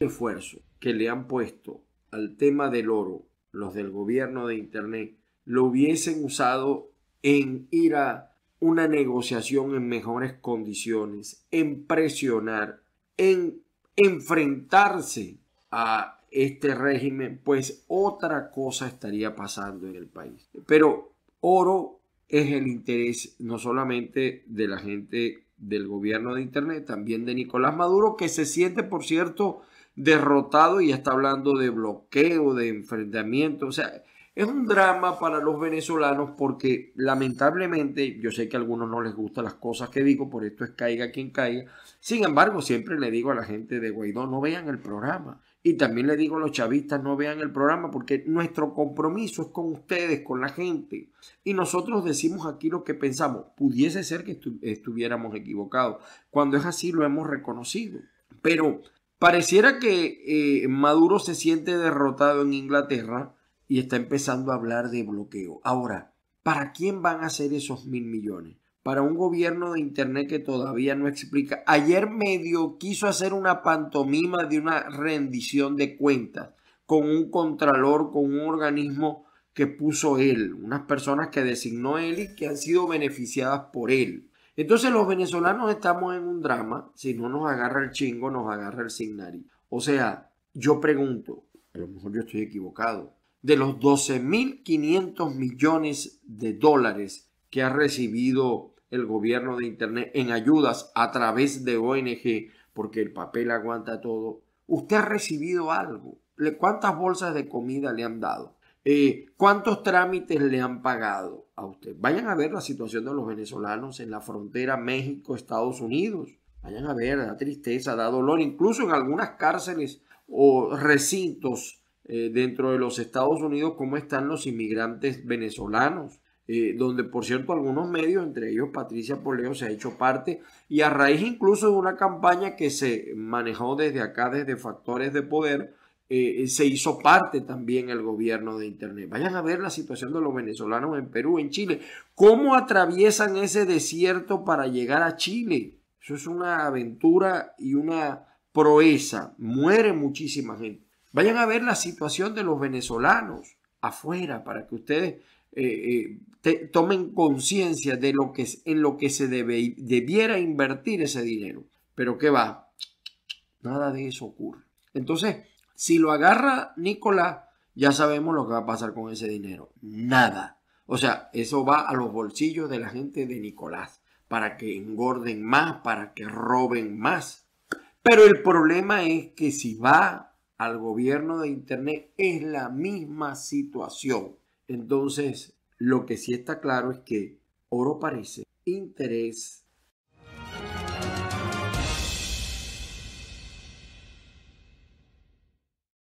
esfuerzo que le han puesto al tema del oro los del gobierno de Internet lo hubiesen usado en ir a una negociación en mejores condiciones, en presionar, en enfrentarse a este régimen, pues otra cosa estaría pasando en el país. Pero oro es el interés no solamente de la gente del gobierno de Internet, también de Nicolás Maduro, que se siente, por cierto, derrotado y está hablando de bloqueo, de enfrentamiento. O sea, es un drama para los venezolanos porque lamentablemente, yo sé que a algunos no les gustan las cosas que digo, por esto es caiga quien caiga. Sin embargo, siempre le digo a la gente de Guaidó, no vean el programa. Y también le digo a los chavistas, no vean el programa porque nuestro compromiso es con ustedes, con la gente. Y nosotros decimos aquí lo que pensamos. Pudiese ser que estuviéramos equivocados. Cuando es así, lo hemos reconocido. Pero Pareciera que eh, Maduro se siente derrotado en Inglaterra y está empezando a hablar de bloqueo. Ahora, ¿para quién van a ser esos mil millones? Para un gobierno de Internet que todavía no explica. Ayer medio quiso hacer una pantomima de una rendición de cuentas con un contralor, con un organismo que puso él, unas personas que designó él y que han sido beneficiadas por él. Entonces los venezolanos estamos en un drama, si no nos agarra el chingo, nos agarra el signari. O sea, yo pregunto, a lo mejor yo estoy equivocado, de los 12.500 millones de dólares que ha recibido el gobierno de Internet en ayudas a través de ONG, porque el papel aguanta todo, usted ha recibido algo. ¿Cuántas bolsas de comida le han dado? Eh, ¿Cuántos trámites le han pagado a usted? Vayan a ver la situación de los venezolanos en la frontera México-Estados Unidos. Vayan a ver, da tristeza, da dolor, incluso en algunas cárceles o recintos eh, dentro de los Estados Unidos, cómo están los inmigrantes venezolanos. Eh, donde por cierto algunos medios, entre ellos Patricia Poleo, se ha hecho parte y a raíz incluso de una campaña que se manejó desde acá, desde factores de poder, eh, eh, se hizo parte también el gobierno de Internet. Vayan a ver la situación de los venezolanos en Perú, en Chile. ¿Cómo atraviesan ese desierto para llegar a Chile? Eso es una aventura y una proeza. Muere muchísima gente. Vayan a ver la situación de los venezolanos afuera para que ustedes eh, tomen conciencia de lo que en lo que se debe, debiera invertir ese dinero. Pero ¿qué va? Nada de eso ocurre. Entonces, si lo agarra Nicolás, ya sabemos lo que va a pasar con ese dinero. Nada. O sea, eso va a los bolsillos de la gente de Nicolás, para que engorden más, para que roben más. Pero el problema es que si va al gobierno de Internet es la misma situación. Entonces, lo que sí está claro es que oro parece interés